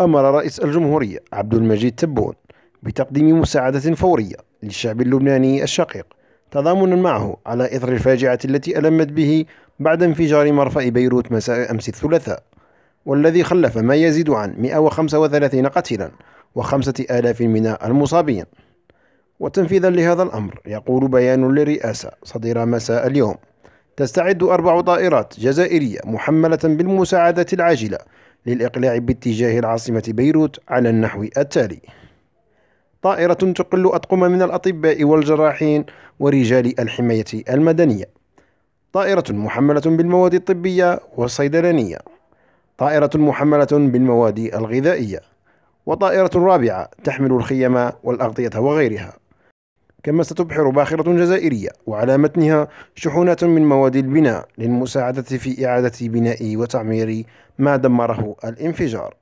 أمر رئيس الجمهورية عبد المجيد تبون بتقديم مساعدة فورية للشعب اللبناني الشقيق تضامنا معه على إثر الفاجعة التي ألمت به بعد انفجار مرفأ بيروت مساء أمس الثلاثاء والذي خلف ما يزيد عن 135 قتيلا و5000 من المصابين وتنفيذا لهذا الأمر يقول بيان للرئاسة صدر مساء اليوم تستعد أربع طائرات جزائرية محملة بالمساعدة العاجلة للإقلاع باتجاه العاصمة بيروت على النحو التالي طائرة تقل أطقم من الأطباء والجراحين ورجال الحماية المدنية طائرة محملة بالمواد الطبية والصيدلانية طائرة محملة بالمواد الغذائية وطائرة رابعة تحمل الخيمة والأغطية وغيرها كما ستبحر باخرة جزائرية وعلى متنها شحونات من مواد البناء للمساعدة في إعادة بناء وتعمير ما دمره الانفجار